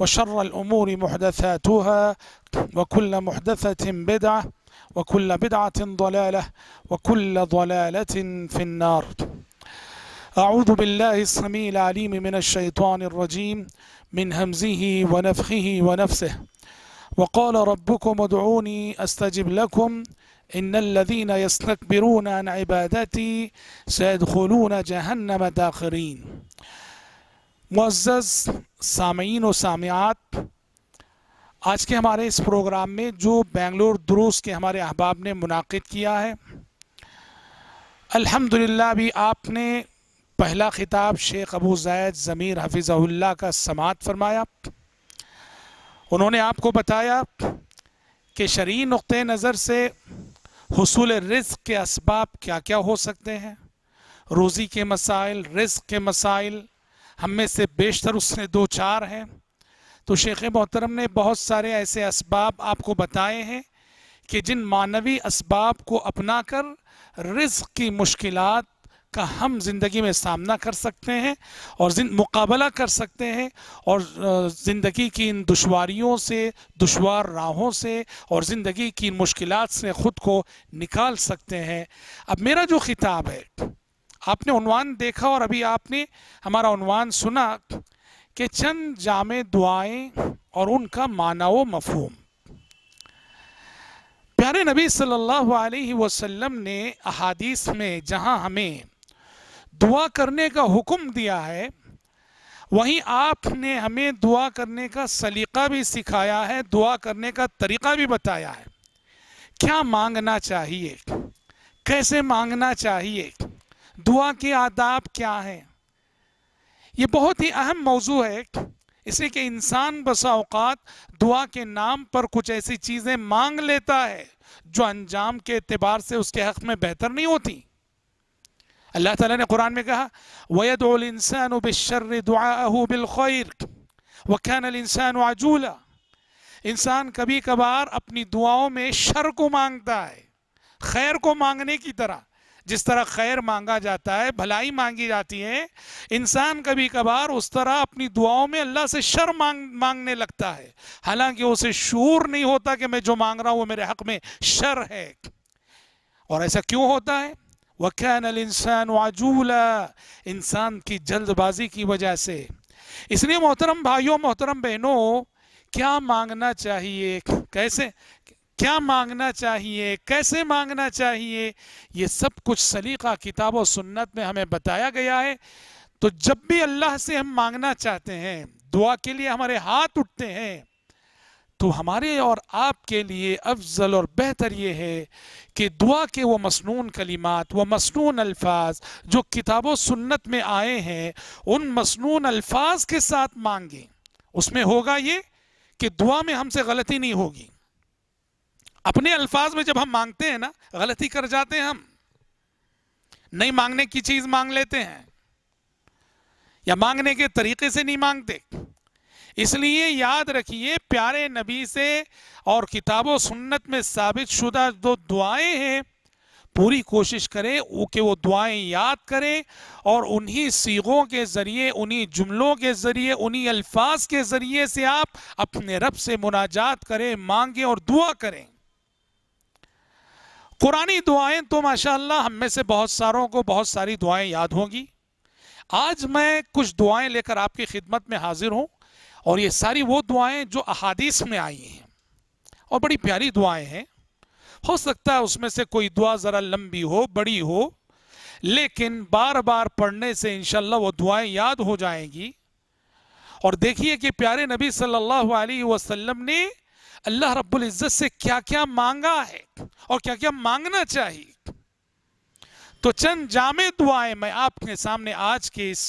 وشر الأمور محدثاتها وكل محدثة بدعة وكل بدعة ضلالة وكل ضلالة في النار أعوذ بالله السميع العليم من الشيطان الرجيم من همزه ونفخه ونفسه وقال ربكم ادعوني أستجب لكم إن الذين يستكبرون عن عبادتي سيدخلون جهنم داخرين मज्ज़ सामीन और सामियात आज के हमारे इस प्रोग्राम में जो बेंगलोर दुरूस के हमारे अहबाब ने मुनद किया है अल्हम्दुलिल्लाह भी आपने पहला ख़िताब शेख अबू जैद ज़मीर हफिज़ल्ला का समात फरमाया उन्होंने आपको बताया कि शरी नुक़ नज़र से हसूल रिस्क के इसबाब क्या क्या हो सकते हैं रोज़ी के मसाइल रिस्क के मसाइल हम में से बेशतर उसने दो चार हैं तो शेख मोहतरम ने बहुत सारे ऐसे इसबाब आपको बताए हैं कि जिन मानवी इसबाब को अपना कर रिज़ की मुश्किल का हम ज़िंदगी में सामना कर सकते हैं और मुकाबला कर सकते हैं और ज़िंदगी की इन दुशारियों से दुशवार राहों से और ज़िंदगी की मुश्किल से ख़ुद को निकाल सकते हैं अब मेरा जो खिताब है आपने उनवान देखा और अभी आपने हमारा उनवान सुना कि चंद जाम दुआएं और उनका माना व मफहम प्यारे नबी सल्लल्लाहु अलैहि वसल्लम ने अहादीस में जहां हमें दुआ करने का हुक्म दिया है वहीं आपने हमें दुआ करने का सलीका भी सिखाया है दुआ करने का तरीका भी बताया है क्या मांगना चाहिए कैसे मांगना चाहिए दुआ के आदाब क्या हैं ये बहुत ही अहम मौजू है इसे कि इंसान बसा औकात दुआ के नाम पर कुछ ऐसी चीज़ें मांग लेता है जो अंजाम के अतबार से उसके हक़ में बेहतर नहीं होती अल्लाह ताला ने कुरान में कहा वैदान इंसान बिशर दुआबिलखैर वक़ान इंसान आजूला इंसान कभी कभार अपनी दुआओं में शर को मांगता है खैर को मांगने की तरह जिस तरह खैर मांगा जाता है भलाई मांगी जाती है इंसान कभी कभार उस तरह अपनी दुआओं में अल्लाह से शर मांग मांगने लगता है हालांकि उसे शूर नहीं होता कि मैं जो मांग रहा हूँ वो मेरे हक में शर है और ऐसा क्यों होता है वक़ैन इंसान वाजूला इंसान की जल्दबाजी की वजह से इसलिए मोहतरम भाइयों मोहतरम बहनों क्या मांगना चाहिए कैसे क्या मांगना चाहिए कैसे मांगना चाहिए ये सब कुछ सलीका किताब और सुन्नत में हमें बताया गया है तो जब भी अल्लाह से हम मांगना चाहते हैं दुआ के लिए हमारे हाथ उठते हैं तो हमारे और आपके लिए अफजल और बेहतर ये है कि दुआ के वो मसनून कलिमात वो मसनून अल्फाज जो किताब सुन्नत में आए हैं उन मसनून अल्फाज के साथ मांगें उसमें होगा ये कि दुआ में हमसे गलती नहीं होगी अपने अल्फाज में जब हम मांगते हैं ना गलती कर जाते हैं हम नहीं मांगने की चीज मांग लेते हैं या मांगने के तरीके से नहीं मांगते इसलिए याद रखिए प्यारे नबी से और किताबों सुन्नत में साबित शुदा जो दुआएं हैं पूरी कोशिश करें कि वो दुआएं याद करें और उन्हीं सीगों के ज़रिए उन्हीं जुमलों के ज़रिए उन्हीं अल्फाज के ज़रिए से आप अपने रब से मुनाजात करें मांगें और दुआ करें कुरानी दुआएं तो माशाल्लाह हम में से बहुत सारों को बहुत सारी दुआएं याद होंगी आज मैं कुछ दुआएं लेकर आपकी खिदमत में हाजिर हूं और ये सारी वो दुआएं जो अहादीस में आई हैं और बड़ी प्यारी दुआएं हैं हो सकता है उसमें से कोई दुआ ज़रा लंबी हो बड़ी हो लेकिन बार बार पढ़ने से इनशाला वो दुआएं याद हो जाएंगी और देखिए कि प्यारे नबी सल्लल्लाहु अलैहि वसल्लम ने अल्लाह रब्बुल इज़्ज़त से क्या क्या मांगा है और क्या क्या मांगना चाहिए तो चंद जाम दुआएं मैं आपके सामने आज के इस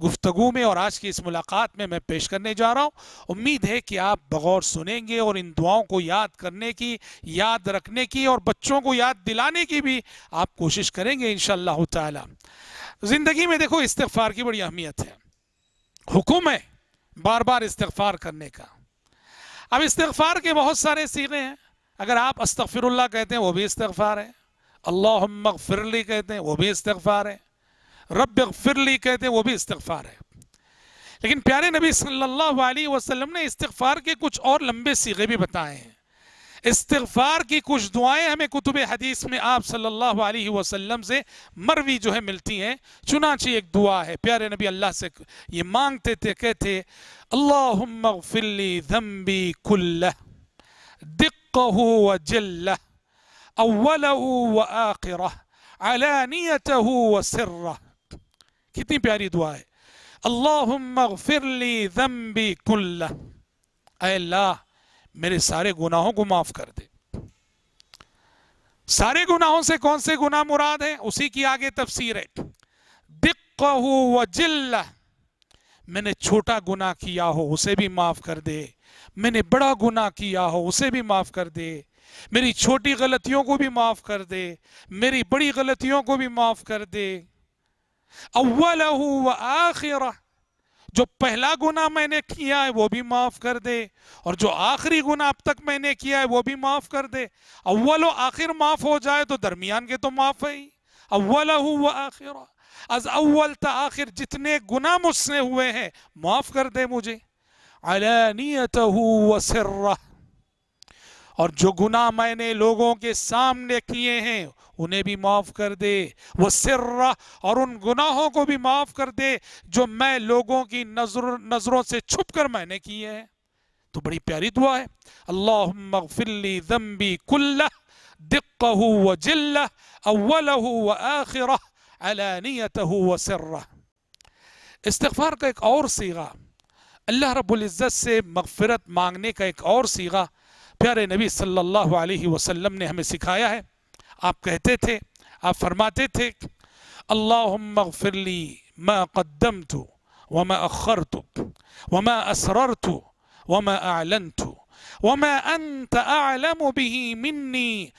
गुफ्तगु में और आज की इस मुलाकात में मैं पेश करने जा रहा हूँ उम्मीद है कि आप बगौर सुनेंगे और इन दुआओं को याद करने की याद रखने की और बच्चों को याद दिलाने की भी आप कोशिश करेंगे इन ताला ज़िंदगी में देखो इस्तफ़ार की बड़ी अहमियत है हुक्म है बार बार इस्तफ़ार करने का अब इस्तफ़ार के बहुत सारे सीगे हैं अगर आप अस्तफ़िरल्ला कहते हैं वो भी इस्तफ़ार है अल्लाह फिरली कहते हैं वो भी इस्तफ़ार है रब फिरली कहते हैं वो भी इस्तफ़ार है लेकिन प्यारे नबी सल्लल्लाहु अलैहि वसल्लम ने इस्तफ़ार के कुछ और लंबे सीगे भी बताए हैं इस्तफार की कुछ दुआएं हमें कुतुब हदीस में आप सल्लल्लाहु अलैहि वसल्लम से मरवी जो है मिलती हैं चुनाची एक दुआ है प्यारे नबी अल्लाह से ये मांगते थे कहते कितनी प्यारी दुआ है अल्लाहम्मगफिरली धम्बी कुल्लह अल्लाह मेरे सारे गुनाहों को माफ कर दे सारे गुनाहों से कौन से गुनाह मुराद है उसी की आगे तफसीर है दिक्कहू व मैंने छोटा गुनाह किया हो उसे भी माफ कर दे मैंने बड़ा गुनाह किया हो उसे भी माफ कर दे मेरी छोटी गलतियों को भी माफ कर दे मेरी बड़ी गलतियों को भी माफ कर दे अव्वल व आखिरा जो पहला गुना मैंने किया है वो भी माफ कर दे और जो आखिरी गुना अब तक मैंने किया है वो भी माफ कर दे अव्वल आखिर माफ हो जाए तो दरमियान के तो माफ है ही अव्वल व आखिर अज अव्वल त आखिर जितने गुना मुझसे हुए हैं माफ कर दे मुझे अलनीत सिर्रा और जो गुनाह मैंने लोगों के सामने किए हैं उन्हें भी माफ़ कर दे वो सिर्रा और उन गुनाहों को भी माफ़ कर दे जो मैं लोगों की नजर नज़रों से छुप कर मैंने किए हैं तो बड़ी प्यारी दुआ है अल्लाह मगफिल्ली दम्बी कुल्ला दिक्कू व जिल्ला अव्वल व आखिर अलानियत व इस्तफार का एक और सीगा अल्लाह रबुल्जत से मगफरत मांगने का एक और सीगा پیارے نبی صلی اللہ علیہ وسلم نے ہمیں سکھایا ہے آپ کہتے تھے آپ فرماتے تھے اللہم اغفر لی ما قدمت وما اخرت وما اسررت وما اعلنت وما انت اعلم به مني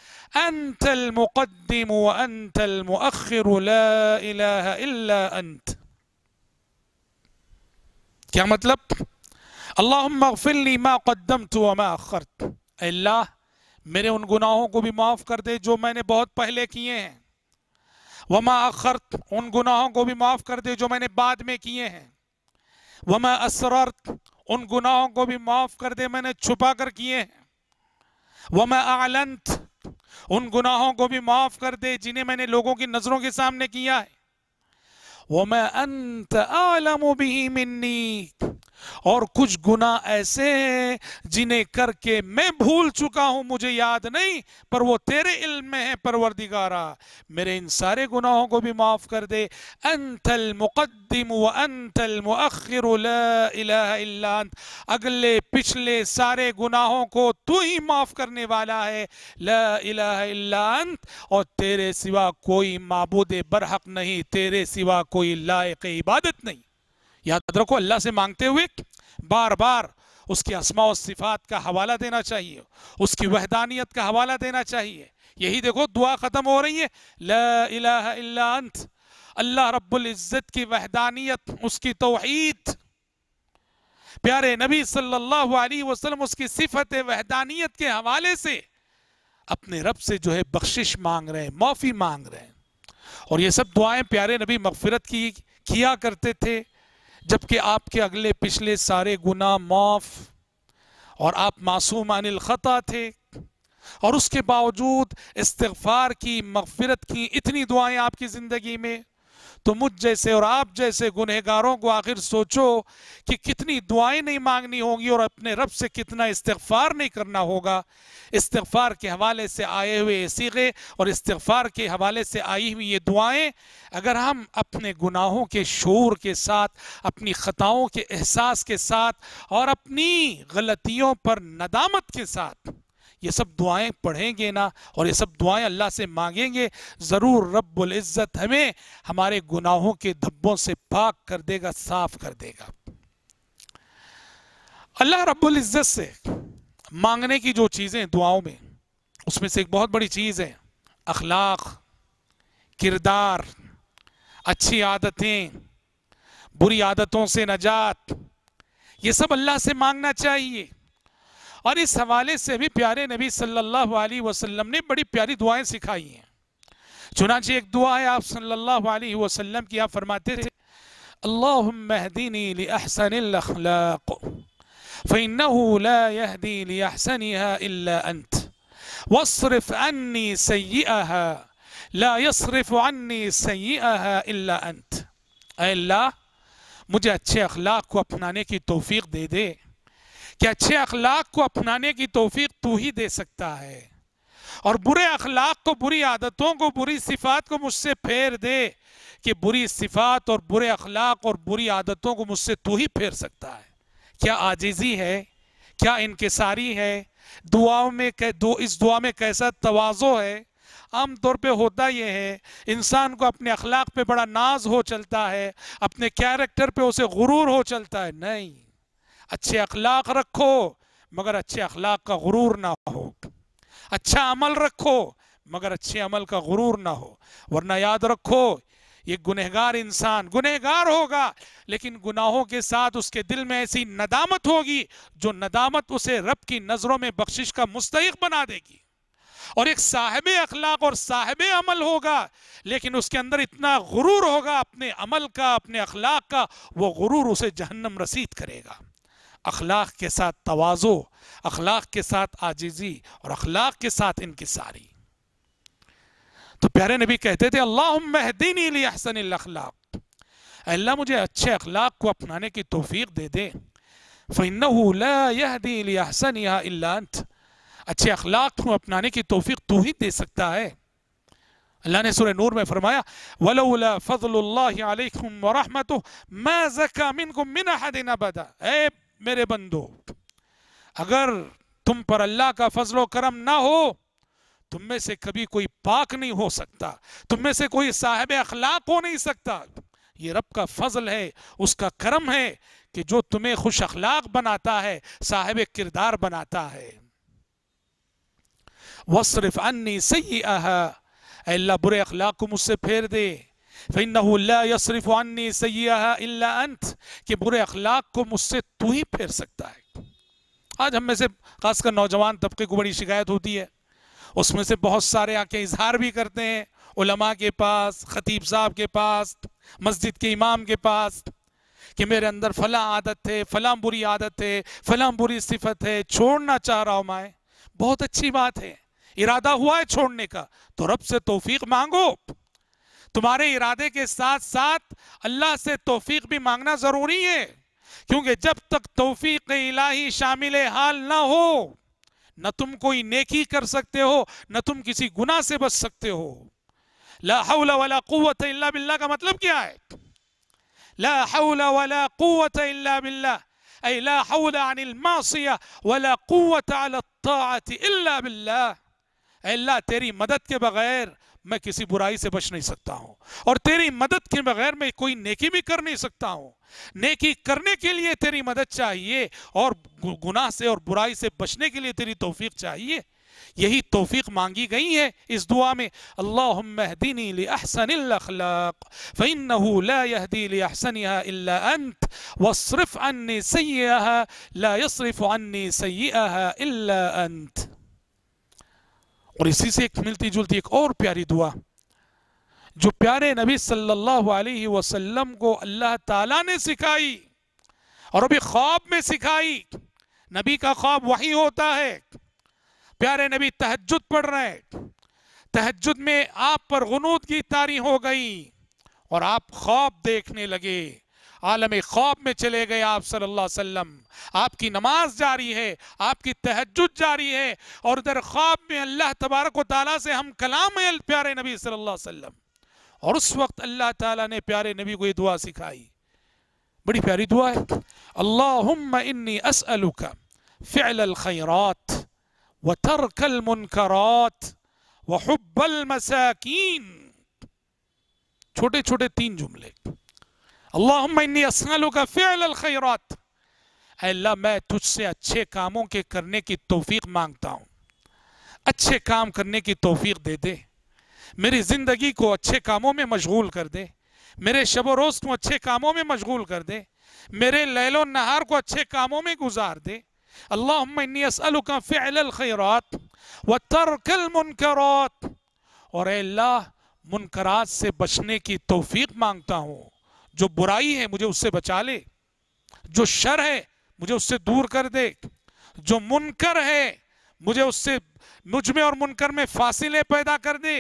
انت المقدم وانت المؤخر لا اله الا انت کیا مطلب اللهم اغفر لي ما قدمت وما اخرت अल्लाह मेरे उन गुनाहों को भी माफ़ कर दे जो मैंने बहुत पहले किए हैं वमा अखरत उन गुनाहों को भी माफ़ कर दे जो मैंने बाद में किए हैं वमा असरत उन गुनाहों को भी माफ़ कर दे मैंने छुपा कर किए हैं वमा आलंत उन गुनाहों को भी माफ़ कर दे जिन्हें मैंने लोगों की नज़रों के सामने किया है वमा अंत आलम भी मिन्नी और कुछ गुना ऐसे हैं जिन्हें करके मैं भूल चुका हूं मुझे याद नहीं पर वो तेरे इल्म में है परवरदिगारा मेरे इन सारे गुनाहों को भी माफ कर दे अंतल मुकदम व अंतल मुखिर अगले पिछले सारे गुनाहों को तू ही माफ करने वाला है लात और तेरे सिवा कोई मबूद बरहक नहीं तेरे सिवा कोई लायक इबादत नहीं याद रखो अल्लाह से मांगते हुए बार बार उसकी असमा और सिफात का हवाला देना चाहिए उसकी वहदानियत का हवाला देना चाहिए यही देखो दुआ ख़त्म हो रही है ला अंत अल्लाह रब्ज़त की वहदानियत उसकी तोहीद प्यारे नबी सल्लल्लाहु अलैहि वसल्लम उसकी सिफत वहदानियत के हवाले से अपने रब से जो है बख्शिश मांग रहे हैं माफ़ी मांग रहे हैं और ये सब दुआएं प्यारे नबी मगफरत की किया करते थे जबकि आपके अगले पिछले सारे गुना माफ और आप मासूम अनिल ख़ता थे और उसके बावजूद इस्तफार की मगफरत की इतनी दुआएं आपकी ज़िंदगी में तो मुझ जैसे और आप जैसे गुनहगारों को आखिर सोचो कि कितनी दुआएं नहीं मांगनी होंगी और अपने रब से कितना इस्तफार नहीं करना होगा इस्तफार के हवाले से आए हुए सीगे और इस्तफार के हवाले से आई हुई ये दुआएं अगर हम अपने गुनाहों के शोर के साथ अपनी ख़ताओं के एहसास के साथ और अपनी गलतियों पर नदामत के साथ ये सब दुआएं पढ़ेंगे ना और ये सब दुआएं अल्लाह से मांगेंगे ज़रूर रब्बुल इज़्ज़त हमें हमारे गुनाहों के धब्बों से पाक कर देगा साफ कर देगा अल्लाह रब्बुल इज़्ज़त से मांगने की जो चीज़ें दुआओं में उसमें से एक बहुत बड़ी चीज़ है अखलाक किरदार अच्छी आदतें बुरी आदतों से नजात ये सब अल्लाह से मांगना चाहिए और इस हवाले से भी प्यारे नबी सल्लल्लाहु अलैहि वसल्लम ने बड़ी प्यारी दुआएं सिखाई हैं चुनाची एक दुआ है आप सल्लल्लाहु अलैहि वसल्लम की आप फरमाते थे अल्लाहदीनी अल्लाह मुझे अच्छे अखलाक को अपनाने की तोफीक दे दे कि अच्छे अखलाक को अपनाने की तोफ़ी तू ही दे सकता है और बुरे अखलाक को बुरी आदतों को बुरी सिफात को मुझसे फेर दे कि बुरी सिफात और बुरे अखलाक और बुरी आदतों को मुझसे तू ही फेर सकता है क्या आजिज़ी है क्या इनकसारी है दुआओं में कै इस दुआ में कैसा तोज़ो है आम तौर पे होता यह है इंसान को अपने अखलाक पे बड़ा नाज हो चलता है अपने कैरेक्टर पे उसे गुरूर हो चलता है नहीं अच्छे अखलाक रखो मगर अच्छे अखलाक का गुरूर ना हो अच्छा अमल रखो मगर अच्छे अमल का गुरूर ना हो वरना याद रखो ये गुनहगार इंसान गुनहगार होगा लेकिन गुनाहों के साथ उसके दिल में ऐसी नदामत होगी जो नदामत उसे रब की नज़रों में बख्शिश का मुस्तक बना देगी और एक साहब अखलाक और साहब अमल होगा लेकिन उसके अंदर इतना गुरूर होगा अपने अमल का अपने अखलाक का वो गुरूर उसे जहन्नम रसीद करेगा अखलाक के साथ तोज़ो अखलाक के साथ आजिज़ी और अखलाक के साथ इनकसारी तो प्यारे नबी कहते थे अल्लाह महदीनी लियासन अखलाक अल्लाह मुझे अच्छे अखलाक को अपनाने की तोफीक दे दे फ़िनहसन यहाँत अच्छे अखलाक को अपनाने की तोफीक तू ही दे सकता है अल्लाह ने सुर नूर में फरमाया वलौला वरहमत मा जका मिन बदा मेरे बंदो अगर तुम पर अल्लाह का फजलो करम ना हो तुम में से कभी कोई पाक नहीं हो सकता तुम में से कोई साहेब अखलाक हो नहीं सकता ये रब का फजल है उसका करम है कि जो तुम्हें खुश अखलाक बनाता है साहेब किरदार बनाता है वसरफ अन्नी सही अल्लाह बुरे अखलाक को मुझसे फेर दे फ़िनसरफ़ानी सयाहा अंत कि बुरे अखलाक को मुझसे तू ही फेर सकता है आज हम में से खासकर नौजवान तबके को बड़ी शिकायत होती है उसमें से बहुत सारे आके इजहार भी करते हैं उलमा के पास ख़तीब साहब के पास मस्जिद के इमाम के पास कि मेरे अंदर फ़लाँ आदत है फ़लाँ बुरी आदत है फ़लाँ बुरी सिफत है छोड़ना चाह रहा हूँ मैं बहुत अच्छी बात है इरादा हुआ है छोड़ने का तो रब से तोफीक मांगो तुम्हारे इरादे के साथ साथ अल्लाह से तोफीक भी मांगना ज़रूरी है क्योंकि जब तक तोफीक इलाही शामिल हाल ना हो न तुम कोई नेकी कर सकते हो न तुम किसी गुना से बच सकते हो लाला बिल्ला का मतलब क्या है लाला बिल्ला अल्लाह तेरी मदद के बगैर मैं किसी बुराई से बच नहीं सकता हूं और तेरी मदद के बगैर मैं कोई नेकी भी कर नहीं सकता हूं नेकी करने के लिए तेरी मदद चाहिए और गुनाह से और बुराई से बचने के लिए तेरी तोफीक चाहिए यही तोफीक मांगी गई है इस दुआ में अल्लाहदीनी अहसन अन्नी सैह अन्नी सैह अंत और इसी से एक मिलती जुलती एक और प्यारी दुआ जो प्यारे नबी सल्लल्लाहु अलैहि वसल्लम को अल्लाह ताला ने सिखाई और अभी ख्वाब में सिखाई नबी का ख्वाब वही होता है प्यारे नबी तहजद पढ़ रहे हैं तहजद में आप पर गनूद की तारी हो गई और आप ख्वाब देखने लगे आलम ख्वाब में चले गए आप सल्लल्लाहु अलैहि वसल्लम आपकी नमाज जारी है आपकी तहजद जारी है और उधर ख्वाब में अल्लाह तबारक ताली से हम कलाम है प्यारे नबी सल्लल्लाहु अलैहि वसल्लम और उस वक्त अल्लाह ताला ने प्यारे नबी को ये दुआ सिखाई बड़ी प्यारी दुआ है अल्लाह इन्नी असअलुका फ़िल खैरात व तरकल मुनकरात व हब्बल मसाकीन छोटे छोटे तीन जुमले अल्लाह असलुका फ़िल खैरात अल्लाह मैं तुझसे अच्छे कामों के करने की तोफ़ी मांगता हूँ अच्छे काम करने की तोफ़ी दे दे मेरी ज़िंदगी को अच्छे कामों में मशगूल कर दे मेरे शब रोज़ को अच्छे कामों में मशगूल कर दे मेरे लैलो नहार को अच्छे कामों में गुजार दे अल्लाह फ़िल खैरात व तरकल मुनकरात और अल्लाह मुनकरात से बचने की तोफ़ी मांगता हूँ जो बुराई है मुझे उससे बचा ले जो शर है मुझे उससे दूर कर दे जो मुनकर है मुझे उससे मुझ में और मुनकर में फासिले पैदा कर दे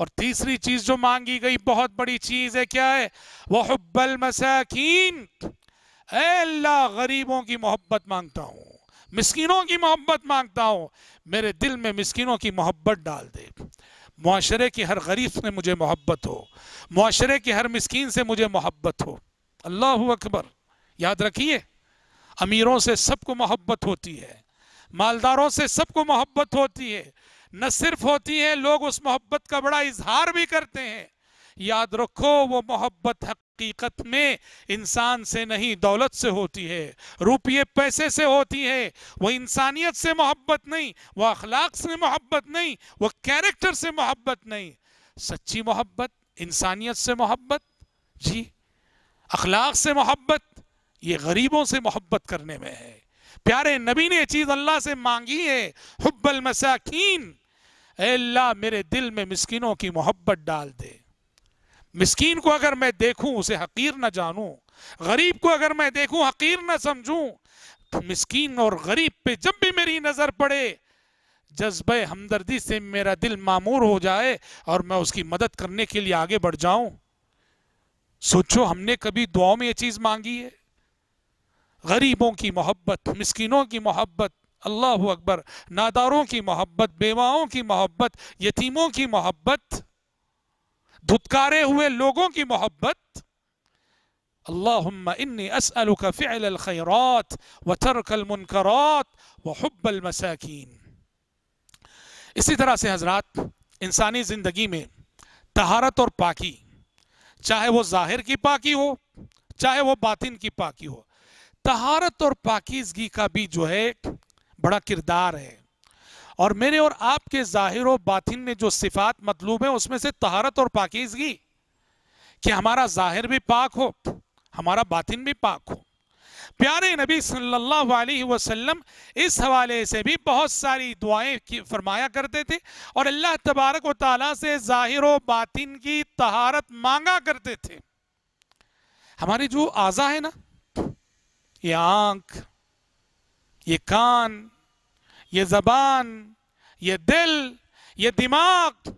और तीसरी चीज जो मांगी गई बहुत बड़ी चीज है क्या है वह हब्बल मसाकीन अल्लाह गरीबों की मोहब्बत मांगता हूं मिस्किनों की मोहब्बत मांगता हूं मेरे दिल में मिस्किनों की मोहब्बत डाल दे माशरे की हर गरीब से मुझे मोहब्बत हो माशरे के हर मिसकीन से मुझे मोहब्बत हो अल्लाह अकबर याद रखिए अमीरों से सबको मोहब्बत होती है मालदारों से सबको मोहब्बत होती है न सिर्फ होती है लोग उस मोहब्बत का बड़ा इजहार भी करते हैं याद रखो वो मोहब्बत हक हकीकत में इंसान से नहीं दौलत से होती है रुपये पैसे से होती है वह इंसानियत से मोहब्बत नहीं वह अखलाक से मोहब्बत नहीं वह कैरेक्टर से मोहब्बत नहीं सच्ची मोहब्बत इंसानियत से मोहब्बत जी अखलाक से मोहब्बत ये गरीबों से मोहब्बत करने में है प्यारे नबी ने चीज़ अल्लाह से मांगी है हुब्बल मसाकीन अल्लाह मेरे दिल में मिस्किनों की मोहब्बत डाल दे मिसकीन को अगर मैं देखूं उसे हकीर ना जानूं गरीब को अगर मैं देखूं हकीर ना समझूं तो मिसकीन और गरीब पे जब भी मेरी नज़र पड़े जज्ब हमदर्दी से मेरा दिल मामूर हो जाए और मैं उसकी मदद करने के लिए आगे बढ़ जाऊं सोचो हमने कभी दुआओं में ये चीज़ मांगी है गरीबों की मोहब्बत मिसकीनों की मोहब्बत अल्लाह अकबर नादारों की मोहब्बत बेवाओं की मोहब्बत यतीमों की मोहब्बत धुतकारे हुए लोगों की मोहब्बत अल्लाहुम्मा इन्नी असअलुका फ़िअल व तर्क अलमुनकरात व इसी तरह से हजरत इंसानी ज़िंदगी में तहारत और पाकी चाहे वो ज़ाहिर की पाकी हो चाहे वो बातिन की पाकी हो तहारत और पाकिजगी का भी जो है बड़ा किरदार है और मेरे और आपके ज़ाहिर बातिन में जो सिफात मतलूब है उसमें से तहारत और पाकिजगी कि हमारा ज़ाहिर भी पाक हो हमारा बातिन भी पाक हो प्यारे नबी सल्लल्लाहु अलैहि वसल्लम इस हवाले से भी बहुत सारी दुआएं फरमाया करते थे और अल्लाह तबारक व से ज़ाहिर बातिन की तहारत मांगा करते थे हमारी जो आज़ा है ना ये आंख ये कान ये ज़बान ये दिल ये दिमाग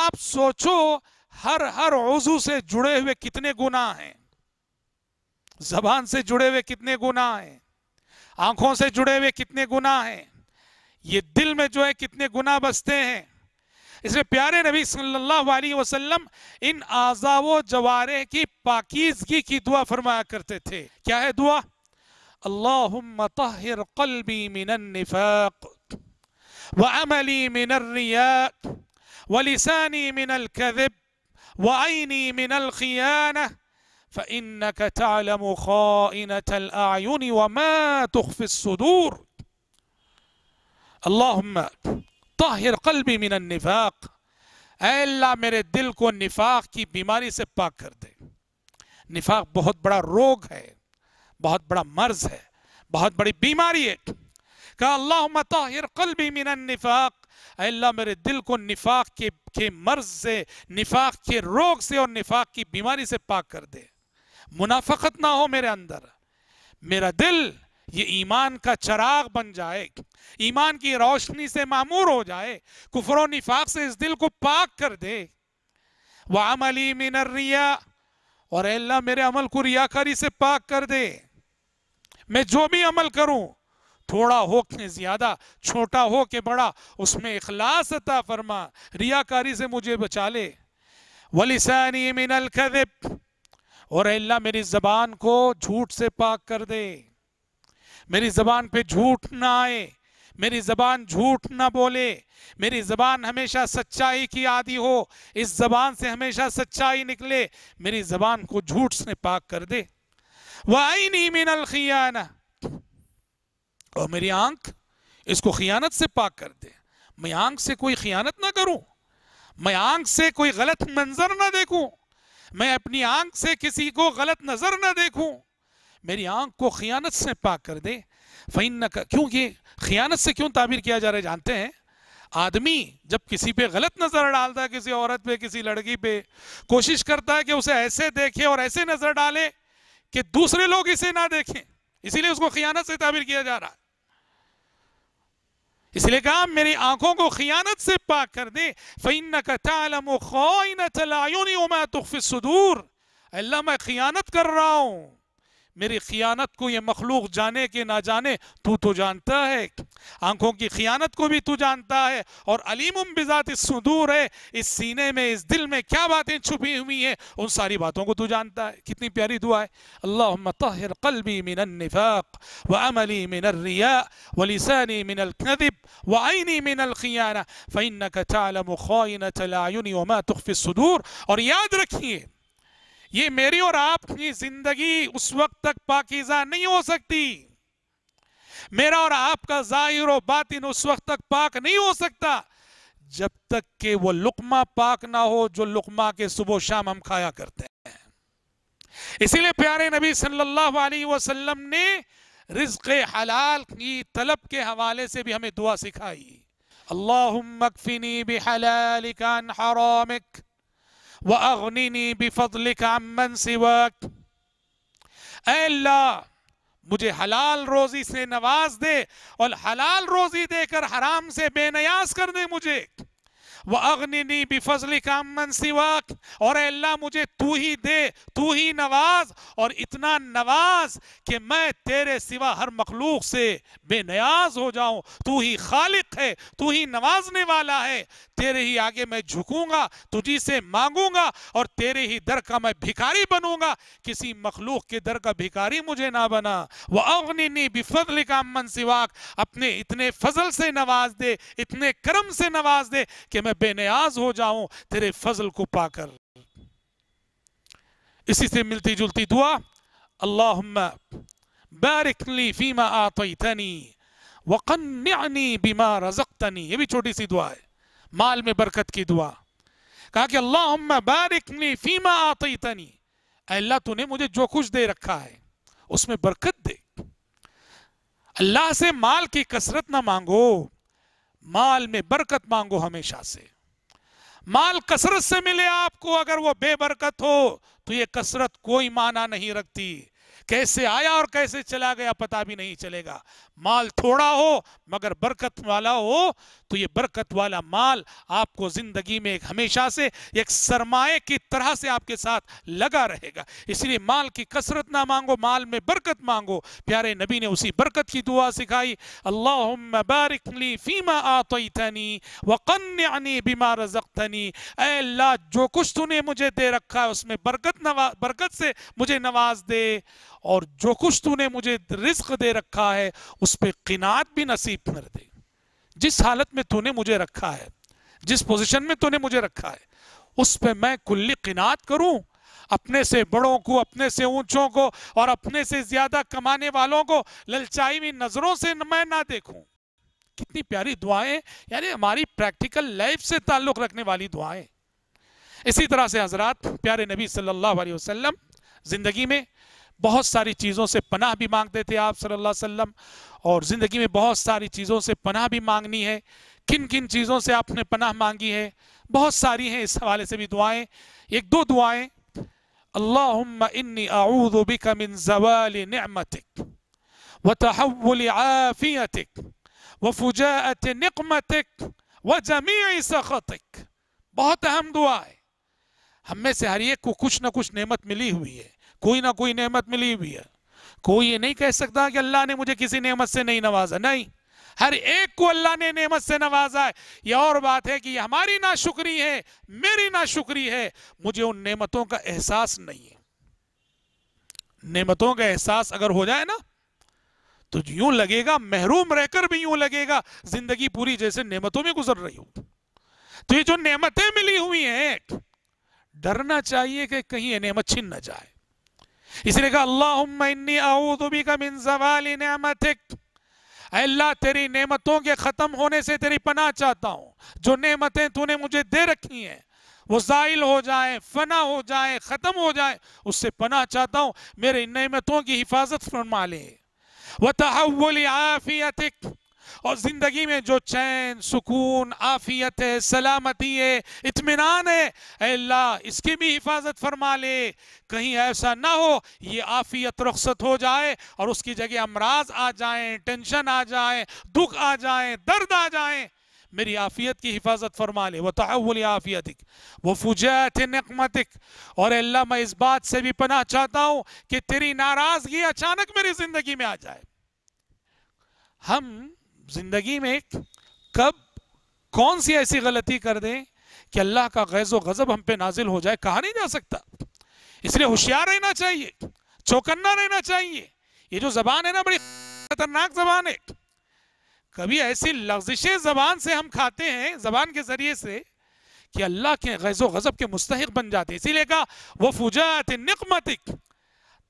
आप सोचो हर हर वजू से जुड़े हुए कितने गुनाह हैं जबान से जुड़े हुए कितने गुनाह हैं आंखों से जुड़े हुए कितने गुनाह हैं ये दिल में जो है कितने गुनाह बसते हैं इसलिए प्यारे नबी सल्लल्लाहु अलैहि वसल्लम इन आजाव जवारे की पाकिजगी की दुआ फरमाया करते थे क्या है दुआ اللهم طهر قلبي من النفاق وعملي من الرياء ولساني من الكذب وعيني من الخيانة فإنك تعلم خائنة الأعين وما تخفي الصدور اللهم طهر قلبي من النفاق ألا اللہ میرے دل کو نفاق کی بیماری سے پاک کر دے نفاق بہت بڑا روگ ہے बहुत बड़ा मर्ज है बहुत बड़ी बीमारी है कहा अल्लाह कल भी मिनन निफाक अल्लाह मेरे दिल को निफाक के के मर्ज से निफाक के रोग से और निफाक की बीमारी से पाक कर दे मुनाफत ना हो मेरे अंदर मेरा दिल ये ईमान का चराग बन जाए ईमान की रोशनी से मामूर हो जाए कुफर निफाक से इस दिल को पाक कर दे अली मिनर रिया और अल्लाह मेरे अमल को रियाकारी से पाक कर दे मैं जो भी अमल करूं थोड़ा हो के ज्यादा छोटा हो के बड़ा उसमें इखलास अता फरमा रियाकारी से मुझे बचा ले वलिसानी मिनल और अल्लाह मेरी जबान को झूठ से पाक कर दे मेरी जबान पे झूठ ना आए मेरी जबान झूठ ना बोले मेरी जबान हमेशा सच्चाई की आदि हो इस जबान से हमेशा सच्चाई निकले मेरी जबान को झूठ से पाक कर दे वाइनी नी मिनल खियाना और मेरी आंख इसको खियानत से पाक कर दे मैं आंख से कोई खियानत ना करूं मैं आंख से कोई गलत मंजर ना देखूं मैं अपनी आंख से किसी को गलत नज़र ना देखूं मेरी आंख को खियानत से पाक कर दे फिन न क्योंकि खियानत से क्यों ताबीर किया जा रहा है जानते हैं आदमी जब किसी पे गलत नज़र डालता है किसी औरत पे किसी लड़की पे कोशिश करता है कि उसे ऐसे देखे और ऐसे नज़र डाले कि दूसरे लोग इसे ना देखें इसीलिए उसको खियानत से ताबिर किया जा रहा है इसलिए कहा मेरी आंखों को खियानत से पाक कर दे फ़ैन का अल्लाह मैं खियानत कर रहा हूं मेरी खियानत को ये मखलूक जाने के ना जाने तू तो जानता है आंखों की खियानत को भी तू जानता है और अलीम बिजात इस सुदूर है इस सीने में इस दिल में क्या बातें छुपी हुई हैं उन सारी बातों को तू जानता है कितनी प्यारी दुआ है अल्लाह तहर कलबी निफाक व अमली मिनर रिया मिनरिया मिनल मिनकदब व आईनी मिनल खियाना फ़ैन का चालम ख़्वान चलायुनी वमा तुफ़ सदूर और याद रखिए ये मेरी और आपकी जिंदगी उस वक्त तक पाकिजा नहीं हो सकती मेरा और आपका जाहिर और बातिन उस वक्त तक पाक नहीं हो सकता जब तक के वो लुकमा पाक ना हो जो लुकमा के सुबह शाम हम खाया करते हैं इसीलिए प्यारे नबी सल्लल्लाहु अलैहि वसल्लम ने रिज्क हलाल की तलब के हवाले से भी हमें दुआ सिखाई अल्लाह मकफिनी बिहलालिकान हरामिक व अगनी बिफल अमन सिवक अल्लाह मुझे हलाल रोजी से नवाज दे और हलाल रोजी देकर हराम से बेनयाज कर दे मुझे व अग्नि बिफजल कामन सिवाक और अल्लाह मुझे तू ही दे तू ही नवाज और इतना नवाज कि मैं तेरे सिवा हर मखलूक से बेनयाज हो जाऊं तू ही खालिक है तू ही नवाजने वाला है तेरे ही आगे मैं झुकूंगा तुझी से मांगूंगा और तेरे ही दर का मैं भिखारी बनूंगा किसी मखलूक के दर का भिखारी मुझे ना बना वह अग्नि का मन सिवाक अपने इतने फजल से नवाज दे इतने कर्म से नवाज दे कि मैं मैं बेनियाज हो जाऊं तेरे फजल को पाकर इसी से मिलती जुलती दुआ अल्लाह बारिकली फीमा आतनी वकन्यानी बीमा रजकतनी ये भी छोटी सी दुआ है माल में बरकत की दुआ कहा कि अल्लाह बारिकनी फीमा आतनी अल्लाह तूने मुझे जो कुछ दे रखा है उसमें बरकत दे अल्लाह से माल की कसरत ना मांगो माल में बरकत मांगो हमेशा से माल कसरत से मिले आपको अगर वो बेबरकत हो तो ये कसरत कोई माना नहीं रखती कैसे आया और कैसे चला गया पता भी नहीं चलेगा माल थोड़ा हो मगर बरकत वाला हो तो ये बरकत वाला माल आपको ज़िंदगी में एक हमेशा से एक सरमाए की तरह से आपके साथ लगा रहेगा इसलिए माल की कसरत ना मांगो माल में बरकत मांगो प्यारे नबी ने उसी बरकत की दुआ सिखाई अल्लाह बारिकली फ़ीमा आतनी वक़न्नी बीमा रजकतनी अल्लाह जो कुछ तूने मुझे दे रखा है उसमें बरकत नवा बरकत से मुझे नवाज दे और जो कुछ तूने मुझे रिस्क दे रखा है उस पर किनात भी नसीब कर दे जिस हालत में तूने मुझे रखा है जिस पोजीशन में तूने मुझे रखा है उस पर मैं कुल्ली किनात करूं अपने से बड़ों को अपने से ऊंचों को और अपने से ज्यादा कमाने वालों को ललचाई हुई नजरों से मैं ना देखूं कितनी प्यारी दुआएं यानी हमारी प्रैक्टिकल लाइफ से ताल्लुक रखने वाली दुआएं इसी तरह से हजरात प्यारे नबी सल्लल्लाहु अलैहि वसल्लम जिंदगी में बहुत सारी चीज़ों से पनाह भी मांगते थे आप सल्लल्लाहु अलैहि वसल्लम और ज़िंदगी में बहुत सारी चीज़ों से पनाह भी मांगनी है किन किन चीज़ों से आपने पनाह मांगी है बहुत सारी हैं इस हवाले से भी दुआएं एक दो दुआएं अल्लाहुम्मा इन्नी अऊदु बिका मिन जवाल निअमतिक व तहवुल आफियतिक व फुजाअत निकमतिक व जमीअ सखतिक बहुत अहम दुआ है हम में से हर एक को कुछ ना कुछ नेमत मिली हुई है कोई ना कोई नेमत मिली हुई है कोई ये नहीं कह सकता कि अल्लाह ने मुझे किसी नेमत से नहीं नवाजा नहीं हर एक को अल्लाह ने नेमत से नवाजा है यह और बात है कि हमारी नाशुक्री है मेरी नाशुक्री है मुझे उन नेमतों का एहसास नहीं है नेमतों का एहसास अगर हो जाए ना तो यूं लगेगा महरूम रहकर भी यूं लगेगा जिंदगी पूरी जैसे नेमतों में गुजर रही हो तो ये जो नेमतें मिली हुई हैं डरना चाहिए कि कहीं ये नेमत छिन ना जाए इसलिए कहा अल्लाह अल्लाह तेरी नेमतों के ख़त्म होने से तेरी पनाह चाहता हूँ जो नेमतें तूने मुझे दे रखी हैं वो ज़ाइल हो जाए फना हो जाए ख़त्म हो जाए उससे पनाह चाहता हूँ मेरे नेमतों की हिफाजत फरमा ले वह तहवल आफियतिक और ज़िंदगी में जो चैन सुकून आफियत है सलामती है इतमान है अल्लाह इसकी भी हिफाजत फरमा ले कहीं ऐसा ना हो ये आफियत रुखसत हो जाए और उसकी जगह अमराज आ जाए टेंशन आ जाए दुख आ जाए दर्द आ जाए मेरी आफ़ियत की हिफाजत फरमा ले वह तहवल आफ़ियतिक वह फुजात नकमतिक और अल्लाह मैं इस बात से भी पना चाहता हूँ कि तेरी नाराज़गी अचानक मेरी ज़िंदगी में आ जाए हम जिंदगी में कब कौन सी ऐसी गलती कर दे कि अल्लाह का गैज़ गज़ब हम पे नाजिल हो जाए कहा नहीं जा सकता इसलिए होशियार रहना चाहिए चौकन्ना रहना चाहिए ये जो जबान है ना बड़ी खतरनाक जबान है कभी ऐसी लफ्जिशें जबान से हम खाते हैं जबान के जरिए से कि अल्लाह के गैज़ गज़ब के मुस्तक बन जाते इसीलिए कहा वह फुजात निकमतिक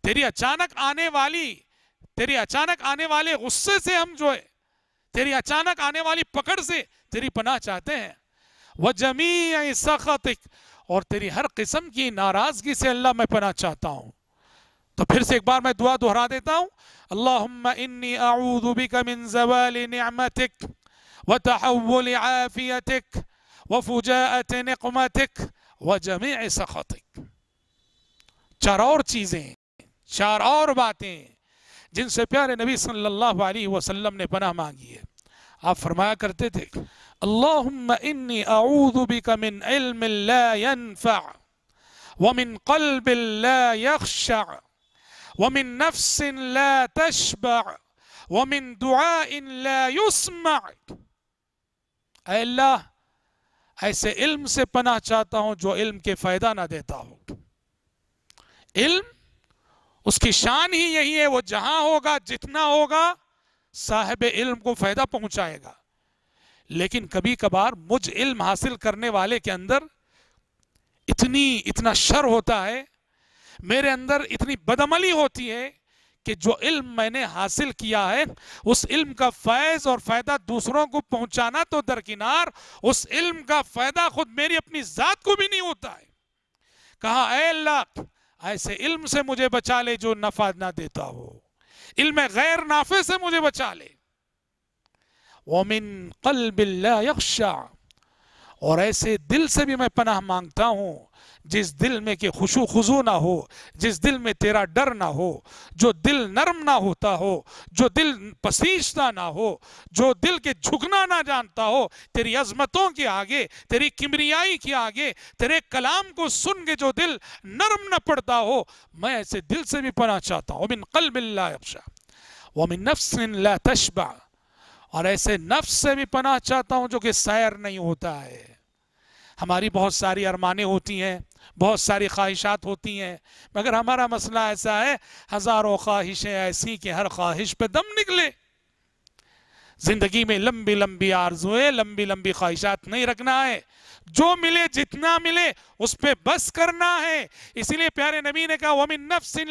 तेरी अचानक आने वाली तेरे अचानक आने वाले गुस्से से हम जो है तेरी अचानक आने वाली पकड़ से तेरी पनाह चाहते हैं वह जमी सखतिक और तेरी हर किस्म की नाराजगी से अल्लाह मैं पनाह चाहता हूँ तो फिर से एक बार मैं दुआ दोहरा देता हूँ अल्लाह इन्नी आऊदुबिक व जमी सखतिक चार और चीज़ें चार और बातें जिनसे प्यारे नबी सल्लल्लाहु अलैहि वसल्लम ने पनाह मांगी है आप फरमाया करते थे अल्लाह वमिन कल्ब ला यख्शा वमिन नफ्स ला तशबा वमिन दुआ ला युस्मा ऐसे इल्म से पनाह चाहता हूँ जो इल्म के फ़ायदा ना देता हो इल्म उसकी शान ही यही है वो जहां होगा जितना होगा साहब इल्म को फायदा पहुंचाएगा लेकिन कभी कभार मुझ इल्म हासिल करने वाले के अंदर इतनी इतना शर होता है मेरे अंदर इतनी बदमली होती है कि जो इल्म मैंने हासिल किया है उस इल्म का फैज़ और फ़ायदा दूसरों को पहुंचाना तो दरकिनार उस इल्म का फ़ायदा खुद मेरी अपनी ज़ात को भी नहीं होता है कहा अल्लाह ऐसे इल्म से मुझे बचा ले जो नफा ना देता हो इल्म गैर नाफे से मुझे बचा ले मिन कल बिल्ला यक्षा और ऐसे दिल से भी मैं पनाह मांगता हूँ जिस दिल में कि खुशू खुजू ना हो जिस दिल में तेरा डर ना हो जो दिल नरम ना होता हो जो दिल पसीजना ना हो जो दिल के झुकना ना जानता हो तेरी अजमतों के आगे तेरी किमरियाई के आगे तेरे कलाम को सुन के जो दिल नरम ना पड़ता हो मैं ऐसे दिल से भी पना चाहता हूँ मिन कल वो वमिन नफ्स ला तशबा और ऐसे नफ्स से भी पना चाहता हूँ जो कि सैर नहीं होता है हमारी बहुत सारी अरमानें होती हैं बहुत सारी ख्वाहिशात होती हैं मगर हमारा मसला ऐसा है हज़ारों ख्वाहिशें ऐसी कि हर ख्वाहिश पे दम निकले ज़िंदगी में लंबी लंबी आरजुए लंबी लंबी ख्वाहिशात नहीं रखना है जो मिले जितना मिले उस पर बस करना है इसीलिए प्यारे नबी ने कहा वमिन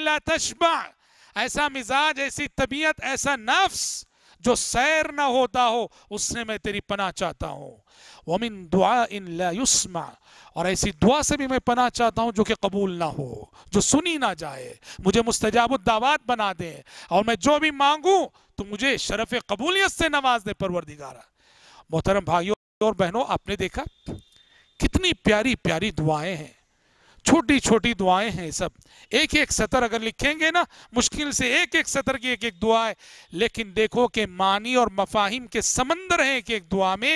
ला तशबा ऐसा मिजाज ऐसी तबीयत ऐसा नफ्स जो सैर ना होता हो उससे मैं तेरी पना चाहता हूं वमिन दुआ इन ला और ऐसी दुआ से भी मैं पना चाहता हूँ जो कि कबूल ना हो जो सुनी ना जाए मुझे मुस्तजाब दावात बना दे और मैं जो भी मांगूँ तो मुझे शरफ़ कबूलियत से नवाज दे परवरदिगारा मोहतरम भाइयों और बहनों आपने देखा कितनी प्यारी प्यारी दुआएं हैं छोटी छोटी दुआएं हैं सब एक एक सतर अगर लिखेंगे ना मुश्किल से एक एक सतर की एक एक दुआ है लेकिन देखो कि मानी और मफाहिम के समंदर है एक एक दुआ में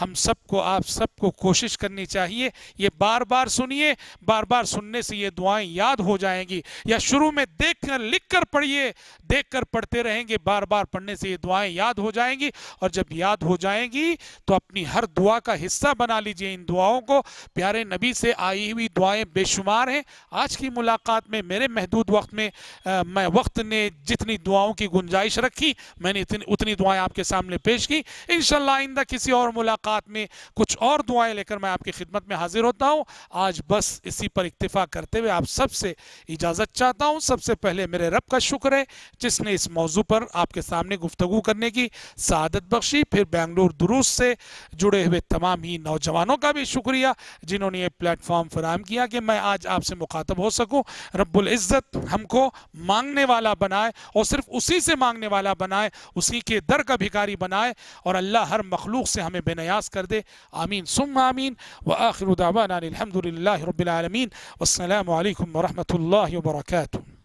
हम सबको आप सबको कोशिश करनी चाहिए ये बार बार सुनिए बार बार सुनने से ये दुआएं याद हो जाएंगी या शुरू में देख कर लिख कर पढ़िए देख कर पढ़ते रहेंगे बार बार पढ़ने से ये दुआएं याद हो जाएंगी और जब याद हो जाएंगी तो अपनी हर दुआ का हिस्सा बना लीजिए इन दुआओं को प्यारे नबी से आई हुई दुआएँ बेशुमार हैं आज की मुलाकात में मेरे महदूद वक्त में आ, मैं वक्त ने जितनी दुआओं की गुंजाइश रखी मैंने इतनी उतनी दुआएँ आपके सामने पेश की इन आइंदा किसी और मुलाकात मुलाकात में कुछ और दुआएं लेकर मैं आपकी खिदमत में हाजिर होता हूं आज बस इसी पर इतफा करते हुए आप सबसे इजाज़त चाहता हूँ सबसे पहले मेरे रब का शुक्र है जिसने इस मौजू पर आपके सामने गुफ्तु करने की सदत बख्शी फिर बेंगलुरु दुरुस् से जुड़े हुए तमाम ही नौजवानों का भी शुक्रिया जिन्होंने ये प्लेटफॉर्म फराम किया कि मैं आज आपसे मुखातब हो सकूँ रब्ज़त हमको मांगने वाला बनाए और सिर्फ उसी से मांगने वाला बनाए उसी के दर का भिकारी बनाए और अल्लाह हर मखलूक से हमें बेनया خلاص کر دے آمین ثم آمین وآخر دعوانا الحمد لله رب العالمين والسلام عليكم ورحمة الله وبركاته